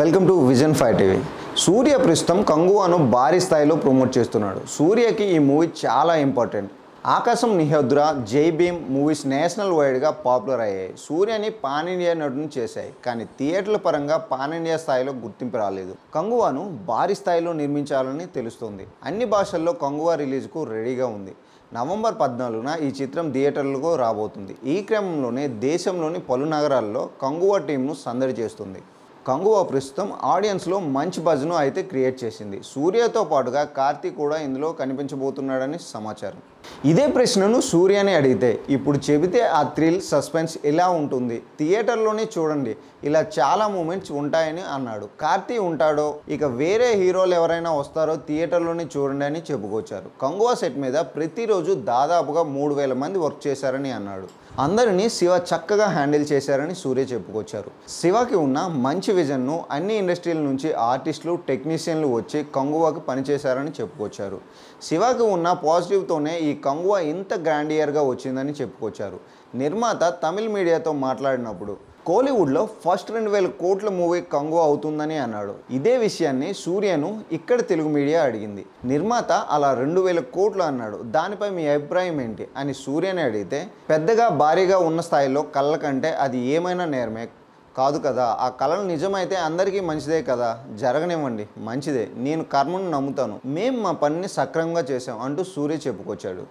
welcome to vision five TV Surya ప్రస్తుతం కంగువాను భారీ స్థాయిలో ప్రమోట్ చేస్తున్నాడు సూర్యకి ఈ మూవీ చాలా ఇంపార్టెంట్ ఆకాశం నిహద్ర జై భీమ్ మూవీస్ నేషనల్ వైడ్గా పాపులర్ అయ్యాయి సూర్యని పాన్ ఇండియా నటును చేశాయి కానీ థియేటర్ల పరంగా పాన్ ఇండియా స్థాయిలో గుర్తింపు రాలేదు కంగువాను భారీ స్థాయిలో నిర్మించాలని తెలుస్తోంది అన్ని భాషల్లో కంగువా రిలీజ్కు రెడీగా ఉంది నవంబర్ పద్నాలుగున ఈ చిత్రం థియేటర్లకు రాబోతుంది ఈ క్రమంలోనే దేశంలోని పలు నగరాల్లో కంగువా టీంను సందడి చేస్తుంది కంగువ ప్రస్తుతం ఆడియన్స్లో మంచి బజ్ను అయితే క్రియేట్ చేసింది సూర్యతో పాటుగా కార్తీక్ కూడా ఇందులో కనిపించబోతున్నాడని సమాచారం ఇదే ప్రశ్నను సూర్యని అడిగితే ఇప్పుడు చెబితే ఆ థ్రిల్ సస్పెన్స్ ఎలా ఉంటుంది థియేటర్లోనే చూడండి ఇలా చాలా మూమెంట్స్ ఉంటాయని అన్నాడు కార్తీ ఉంటాడో ఇక వేరే హీరోలు ఎవరైనా వస్తారో థియేటర్లోనే చూడండి అని చెప్పుకొచ్చారు కంగువా సెట్ మీద ప్రతిరోజు దాదాపుగా మూడు వేల మంది వర్క్ చేశారని అన్నాడు అందరినీ శివ చక్కగా హ్యాండిల్ చేశారని సూర్య చెప్పుకొచ్చారు శివకి ఉన్న మంచి విజన్ను అన్ని ఇండస్ట్రీల నుంచి ఆర్టిస్టులు టెక్నీషియన్లు వచ్చి కంగువాకి పనిచేశారని చెప్పుకొచ్చారు శివాకి ఉన్న పాజిటివ్తోనే ఈ కంగువా ఇంత గ్రాండియర్గా వచ్చిందని చెప్పుకొచ్చారు నిర్మాత తమిళ్ మీడియాతో మాట్లాడినప్పుడు కోలీవుడ్లో ఫస్ట్ రెండు వేల కోట్ల మూవీ కంగు అవుతుందని అన్నాడు ఇదే విషయాన్ని సూర్యను ఇక్కడ తెలుగు మీడియా అడిగింది నిర్మాత అలా రెండు వేల కోట్లు అన్నాడు దానిపై మీ అభిప్రాయం ఏంటి అని సూర్యని అడిగితే పెద్దగా భారీగా ఉన్న స్థాయిలో కళ్ళ కంటే అది ఏమైనా నేరమే కాదు కదా ఆ కళలు నిజమైతే అందరికీ మంచిదే కదా జరగనివ్వండి మంచిదే నేను కర్మను నమ్ముతాను మేం మా పనిని సక్రమంగా చేశాం అంటూ సూర్య చెప్పుకొచ్చాడు